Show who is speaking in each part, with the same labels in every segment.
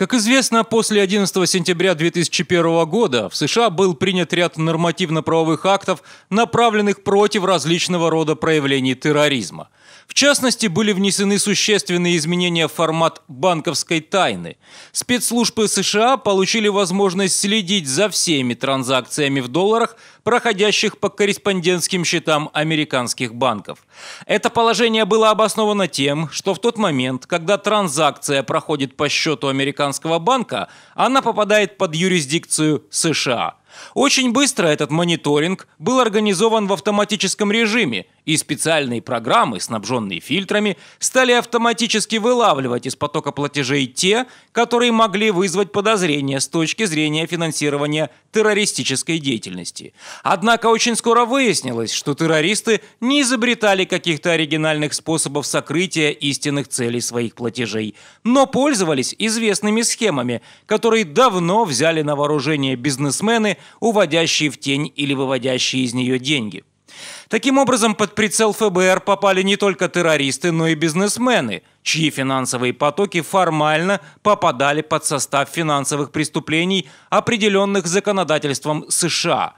Speaker 1: Как известно, после 11 сентября 2001 года в США был принят ряд нормативно-правовых актов, направленных против различного рода проявлений терроризма – в частности, были внесены существенные изменения в формат банковской тайны. Спецслужбы США получили возможность следить за всеми транзакциями в долларах, проходящих по корреспондентским счетам американских банков. Это положение было обосновано тем, что в тот момент, когда транзакция проходит по счету американского банка, она попадает под юрисдикцию США – очень быстро этот мониторинг был организован в автоматическом режиме, и специальные программы, снабженные фильтрами, стали автоматически вылавливать из потока платежей те, которые могли вызвать подозрения с точки зрения финансирования террористической деятельности. Однако очень скоро выяснилось, что террористы не изобретали каких-то оригинальных способов сокрытия истинных целей своих платежей, но пользовались известными схемами, которые давно взяли на вооружение бизнесмены уводящие в тень или выводящие из нее деньги. Таким образом, под прицел ФБР попали не только террористы, но и бизнесмены, чьи финансовые потоки формально попадали под состав финансовых преступлений, определенных законодательством США.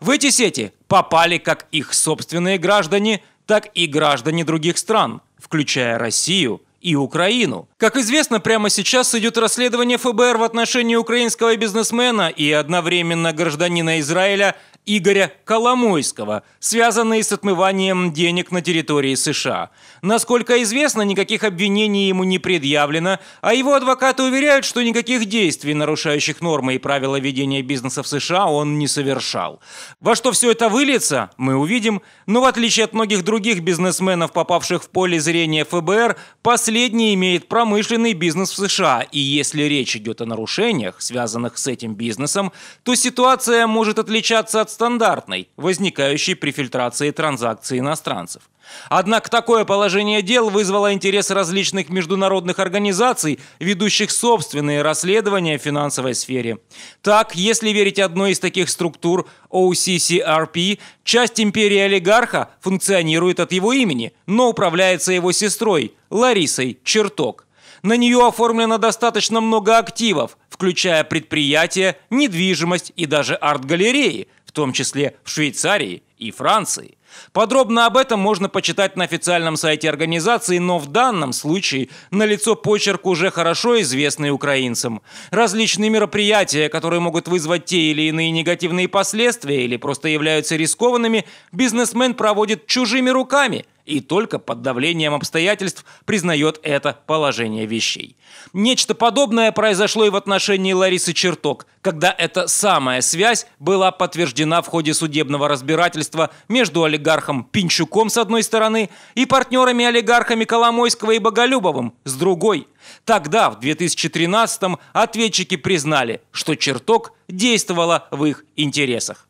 Speaker 1: В эти сети попали как их собственные граждане, так и граждане других стран, включая Россию, и Украину. Как известно, прямо сейчас идет расследование ФБР в отношении украинского бизнесмена и одновременно гражданина Израиля Игоря Коломойского, связанные с отмыванием денег на территории США. Насколько известно, никаких обвинений ему не предъявлено, а его адвокаты уверяют, что никаких действий, нарушающих нормы и правила ведения бизнеса в США, он не совершал. Во что все это выльется, мы увидим, но в отличие от многих других бизнесменов, попавших в поле зрения ФБР, последний имеет промышленный бизнес в США, и если речь идет о нарушениях, связанных с этим бизнесом, то ситуация может отличаться от стандартной, возникающей при фильтрации транзакций иностранцев. Однако такое положение дел вызвало интерес различных международных организаций, ведущих собственные расследования в финансовой сфере. Так, если верить одной из таких структур, OCCRP, часть империи олигарха функционирует от его имени, но управляется его сестрой, Ларисой Черток. На нее оформлено достаточно много активов – включая предприятия, недвижимость и даже арт-галереи, в том числе в Швейцарии и Франции. Подробно об этом можно почитать на официальном сайте организации, но в данном случае налицо почерк уже хорошо известный украинцам. Различные мероприятия, которые могут вызвать те или иные негативные последствия или просто являются рискованными, бизнесмен проводит чужими руками – и только под давлением обстоятельств признает это положение вещей. Нечто подобное произошло и в отношении Ларисы Черток, когда эта самая связь была подтверждена в ходе судебного разбирательства между олигархом олигархом Пинчуком с одной стороны и партнерами-олигархами Коломойского и Боголюбовым с другой. Тогда, в 2013-м, ответчики признали, что чертог действовала в их интересах.